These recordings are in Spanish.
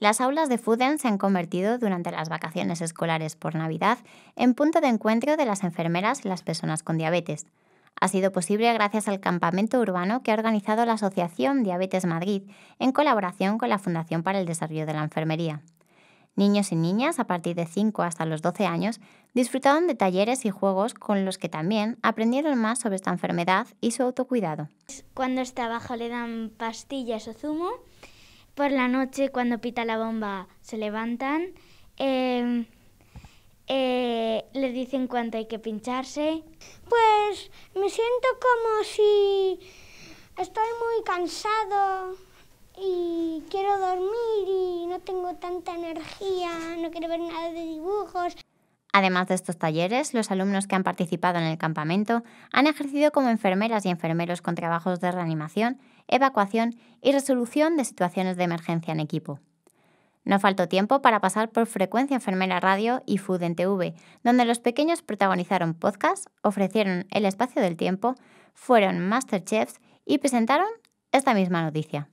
Las aulas de FUDEN se han convertido durante las vacaciones escolares por Navidad en punto de encuentro de las enfermeras y las personas con diabetes. Ha sido posible gracias al campamento urbano que ha organizado la Asociación Diabetes Madrid en colaboración con la Fundación para el Desarrollo de la Enfermería. Niños y niñas a partir de 5 hasta los 12 años disfrutaron de talleres y juegos con los que también aprendieron más sobre esta enfermedad y su autocuidado. Cuando está abajo le dan pastillas o zumo por la noche cuando pita la bomba se levantan, em, eh, le dicen cuánto hay que pincharse. Pues me siento como si estoy muy cansado y quiero dormir y no tengo tanta energía, no quiero ver nada de dibujos. Además de estos talleres, los alumnos que han participado en el campamento han ejercido como enfermeras y enfermeros con trabajos de reanimación, evacuación y resolución de situaciones de emergencia en equipo. No faltó tiempo para pasar por Frecuencia Enfermera Radio y Food en donde los pequeños protagonizaron podcasts, ofrecieron el espacio del tiempo, fueron masterchefs y presentaron esta misma noticia.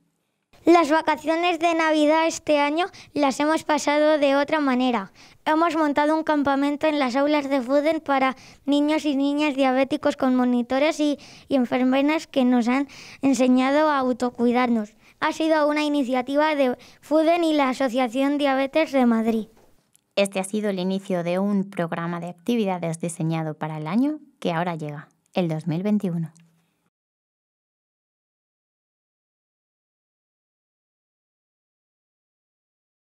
Las vacaciones de Navidad este año las hemos pasado de otra manera. Hemos montado un campamento en las aulas de FUDEN para niños y niñas diabéticos con monitores y, enfermeras que nos han enseñado a autocuidarnos. Ha sido una iniciativa de FUDEN y la Asociación Diabetes de Madrid. Este ha sido el inicio de un programa de actividades diseñado para el año que ahora llega, el 2021.